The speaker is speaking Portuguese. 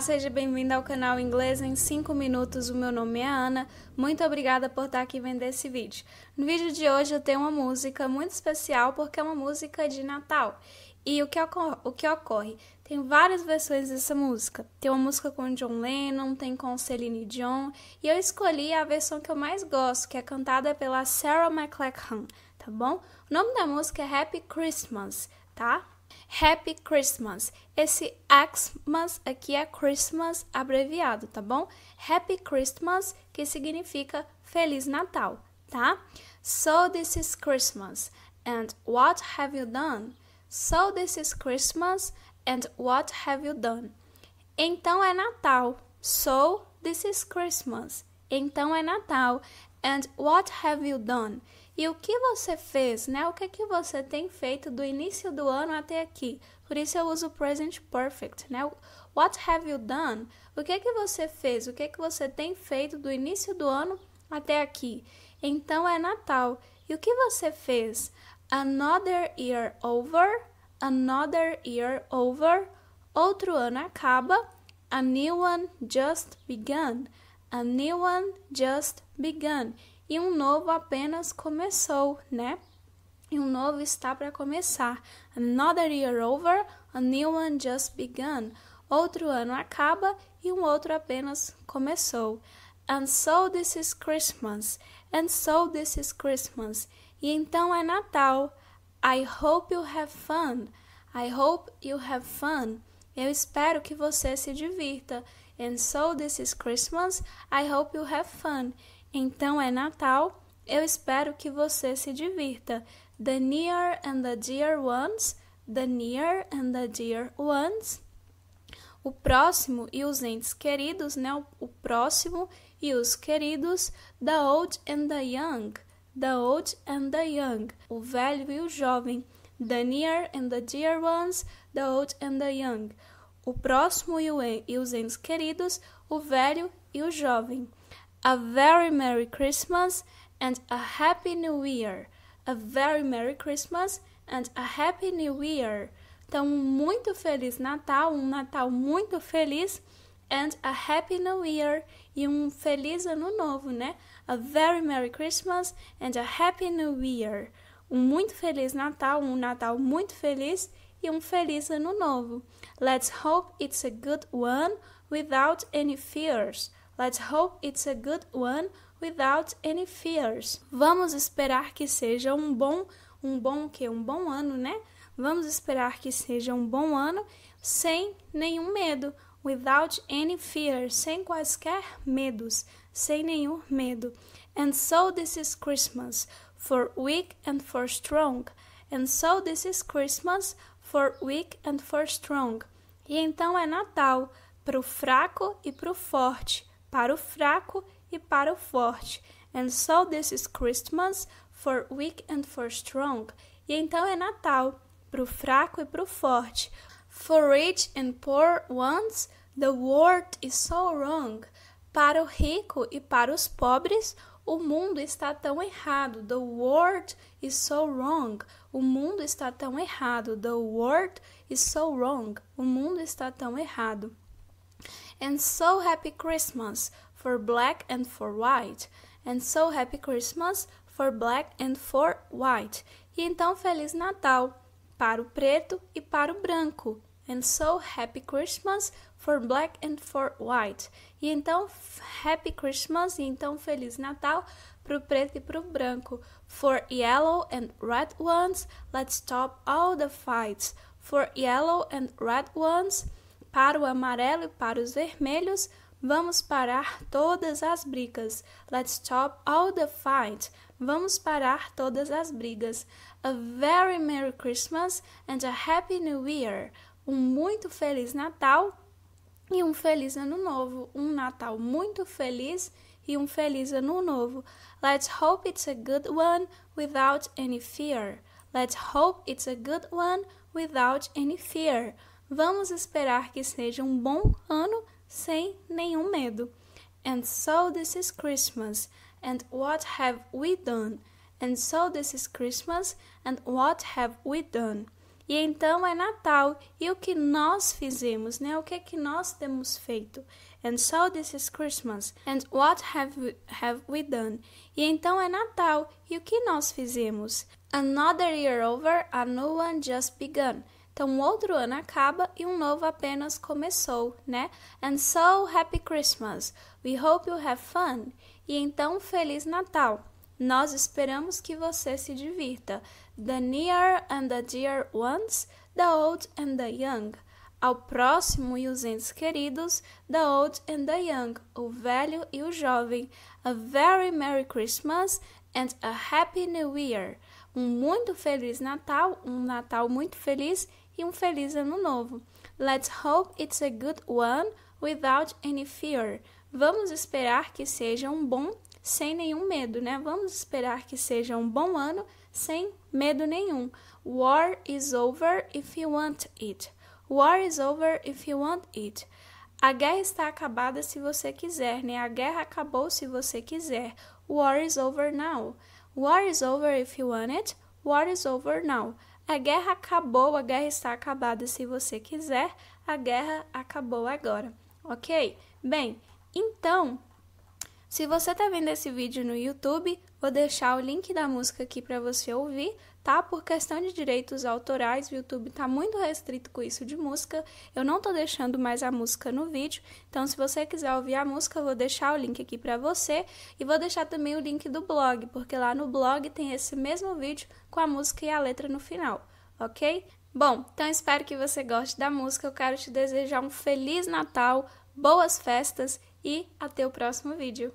Olá, seja bem-vindo ao canal Inglês em 5 Minutos. O meu nome é Ana. Muito obrigada por estar aqui vendo esse vídeo. No vídeo de hoje eu tenho uma música muito especial porque é uma música de Natal. E o que, ocorre, o que ocorre? Tem várias versões dessa música. Tem uma música com John Lennon, tem com Celine Dion, e eu escolhi a versão que eu mais gosto, que é cantada pela Sarah McLachlan, tá bom? O nome da música é Happy Christmas, tá? Happy Christmas. Esse Xmas aqui é Christmas abreviado, tá bom? Happy Christmas, que significa Feliz Natal, tá? So this is Christmas. And what have you done? So this is Christmas. And what have you done? Então é Natal. So this is Christmas. Então é Natal. And what have you done? E o que você fez, né? O que, é que você tem feito do início do ano até aqui? Por isso eu uso o present perfect, né? What have you done? O que é que você fez? O que é que você tem feito do início do ano até aqui? Então é Natal. E o que você fez? Another year over, another year over. Outro ano acaba, a new one just begun. A new one just began. E um novo apenas começou, né? E um novo está para começar. Another year over, a new one just began. Outro ano acaba e um outro apenas começou. And so this is Christmas. And so this is Christmas. E então é Natal. I hope you have fun. I hope you have fun. Eu espero que você se divirta. And so this is Christmas. I hope you have fun. Então é Natal. Eu espero que você se divirta. The near and the dear ones. The near and the dear ones. O próximo e os entes queridos, né? O próximo e os queridos. The old and the young. The old and the young. O velho e o jovem. The near and the dear ones. The old and the young o próximo e os entes queridos, o velho e o jovem. A very Merry Christmas and a Happy New Year. A very Merry Christmas and a Happy New Year. Então, um muito feliz Natal, um Natal muito feliz and a Happy New Year e um feliz ano novo, né? A very Merry Christmas and a Happy New Year. Um muito feliz Natal, um Natal muito feliz e um feliz ano novo. Let's hope it's a good one without any fears. Let's hope it's a good one without any fears. Vamos esperar que seja um bom, um bom que um bom ano, né? Vamos esperar que seja um bom ano sem nenhum medo, without any fears, sem quaisquer medos, sem nenhum medo. And so this is Christmas, for weak and for strong. And so this is Christmas for weak and for strong. E então é Natal para o fraco e para o forte, para o fraco e para o forte. And so this is Christmas for weak and for strong. E então é Natal para o fraco e para o forte. For rich and poor ones, the world is so wrong. Para o rico e para os pobres, o mundo está tão errado. The world is so wrong. O mundo está tão errado. The world is so wrong. O mundo está tão errado. And so happy Christmas for black and for white. And so happy Christmas for black and for white. E então Feliz Natal para o preto e para o branco. And so Happy Christmas for Black and for White. E então Happy Christmas e então Feliz Natal para o preto e para o branco. For yellow and red ones, let's stop all the fights. For yellow and red ones, para o amarelo e para os vermelhos, vamos parar todas as brigas. Let's stop all the fights. Vamos parar todas as brigas. A very Merry Christmas and a Happy New Year um muito feliz Natal e um feliz Ano Novo. Um Natal muito feliz e um feliz Ano Novo. Let's hope it's a good one without any fear. Let's hope it's a good one without any fear. Vamos esperar que seja um bom ano sem nenhum medo. And so this is Christmas, and what have we done? And so this is Christmas, and what have we done? E então é Natal. E o que nós fizemos, né? O que é que nós temos feito? And so this is Christmas. And what have we, have we done? E então é Natal. E o que nós fizemos? Another year over, a new one just begun. Então, um outro ano acaba e um novo apenas começou, né? And so, Happy Christmas! We hope you have fun! E então, Feliz Natal! Nós esperamos que você se divirta the near and the dear ones, the old and the young. Ao próximo e os entes queridos, the old and the young, o velho e o jovem. A very Merry Christmas and a Happy New Year. Um muito feliz Natal, um Natal muito feliz e um feliz Ano Novo. Let's hope it's a good one without any fear. Vamos esperar que seja um bom sem nenhum medo, né? Vamos esperar que seja um bom ano sem medo nenhum. War is over if you want it. War is over if you want it. A guerra está acabada se você quiser, né? A guerra acabou se você quiser. War is over now. War is over if you want it. War is over now. A guerra acabou, a guerra está acabada se você quiser. A guerra acabou agora, ok? Bem, então se você está vendo esse vídeo no YouTube, vou deixar o link da música aqui para você ouvir, tá? Por questão de direitos autorais, o YouTube está muito restrito com isso de música. Eu não tô deixando mais a música no vídeo, então se você quiser ouvir a música, vou deixar o link aqui para você e vou deixar também o link do blog, porque lá no blog tem esse mesmo vídeo com a música e a letra no final, ok? Bom, então espero que você goste da música. Eu quero te desejar um feliz Natal, boas festas e até o próximo vídeo!